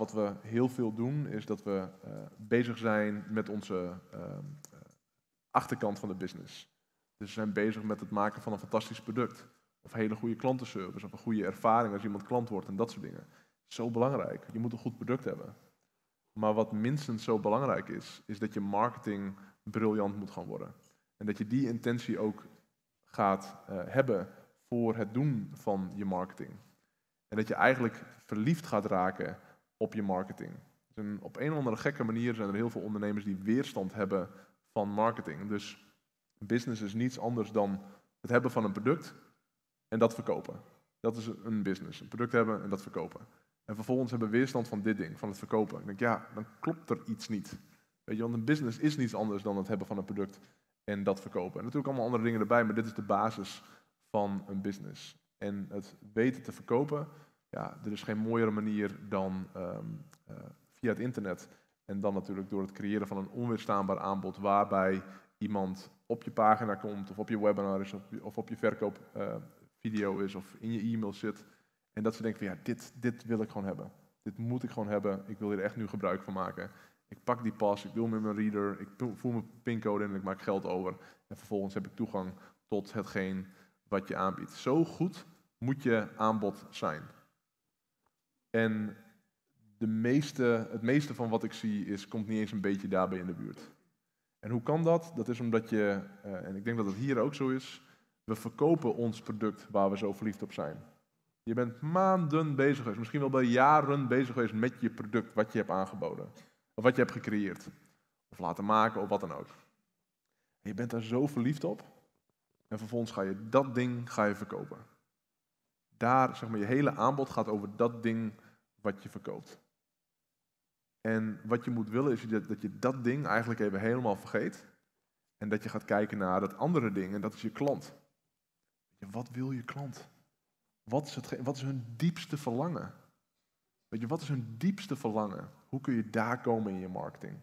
wat we heel veel doen, is dat we eh, bezig zijn met onze ehm, eh, achterkant van de business. Dus we zijn bezig met het maken van een fantastisch product. Of hele goede klantenservice, of een goede ervaring als iemand klant wordt en dat soort dingen. Zo belangrijk. Je moet een goed product hebben. Maar wat minstens zo belangrijk is, is dat je marketing briljant moet gaan worden. En dat je die intentie ook gaat eh, hebben voor het doen van je marketing. En dat je eigenlijk verliefd gaat raken op je marketing. Dus op een of andere gekke manier zijn er heel veel ondernemers die weerstand hebben van marketing. Dus business is niets anders dan het hebben van een product en dat verkopen. Dat is een business. Een product hebben en dat verkopen. En vervolgens hebben we weerstand van dit ding, van het verkopen. Ik denk, ja, dan klopt er iets niet. Weet je, want een business is niets anders dan het hebben van een product en dat verkopen. En natuurlijk allemaal andere dingen erbij, maar dit is de basis van een business. En het weten te verkopen ja, er is geen mooiere manier dan ehm, eh, via het internet. En dan natuurlijk door het creëren van een onweerstaanbaar aanbod waarbij iemand op je pagina komt of op je webinar is of, op je verkoopvideo eh, is of in je e-mail zit. En dat ze denken van ja, dit, dit wil ik gewoon hebben. Dit moet ik gewoon hebben. Ik wil hier echt nu gebruik van maken. Ik pak die pas, ik doe met mijn reader, ik voer mijn pincode in en ik maak geld over. En vervolgens heb ik toegang tot hetgeen wat je aanbiedt. Zo goed moet je aanbod zijn. En de meeste, het meeste van wat ik zie is, komt niet eens een beetje daarbij in de buurt. En hoe kan dat? Dat is omdat je, eh, en ik denk dat het hier ook zo is, we verkopen ons product waar we zo verliefd op zijn. Je bent maanden bezig geweest, misschien wel bij jaren bezig geweest met je product, wat je hebt aangeboden. Of wat je hebt gecreëerd. Of laten maken, of wat dan ook. En je bent daar zo verliefd op. En vervolgens ga je dat ding ga je verkopen daar, zeg maar, je hele aanbod gaat over dat ding wat je verkoopt. En wat je moet willen is dat je dat ding eigenlijk even helemaal vergeet. En dat je gaat kijken naar dat andere ding en dat is je klant. wat wil je klant? Wat is, het, wat is hun diepste verlangen? Weet je, wat is hun diepste verlangen? Hoe kun je daar komen in je marketing?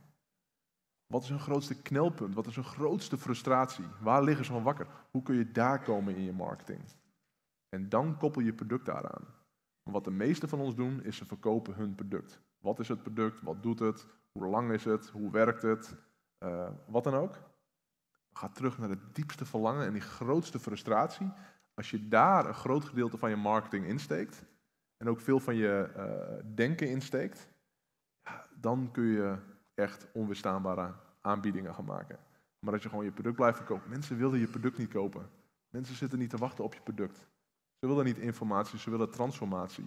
Wat is hun grootste knelpunt? Wat is hun grootste frustratie? Waar liggen ze van wakker? Hoe kun je daar komen in je marketing? En dan koppel je product daaraan. Want wat de meesten van ons doen, is ze verkopen hun product. Wat is het product? Wat doet het? Hoe lang is het? Hoe werkt het? Eh, wat dan ook. Ga terug naar het diepste verlangen en die grootste frustratie. Als je daar een groot gedeelte van je marketing insteekt en ook veel van je uh, denken insteekt, dan kun je echt onweerstaanbare aanbiedingen gaan maken. Maar dat je gewoon je product blijft verkopen. Mensen willen je product niet kopen. Mensen zitten niet te wachten op je product. Ze willen niet informatie, ze willen transformatie.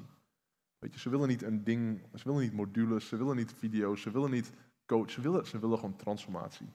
Weet je, ze willen niet een ding, ze willen niet modules, ze willen niet video's, ze willen niet coach, ze willen, ze willen gewoon transformatie.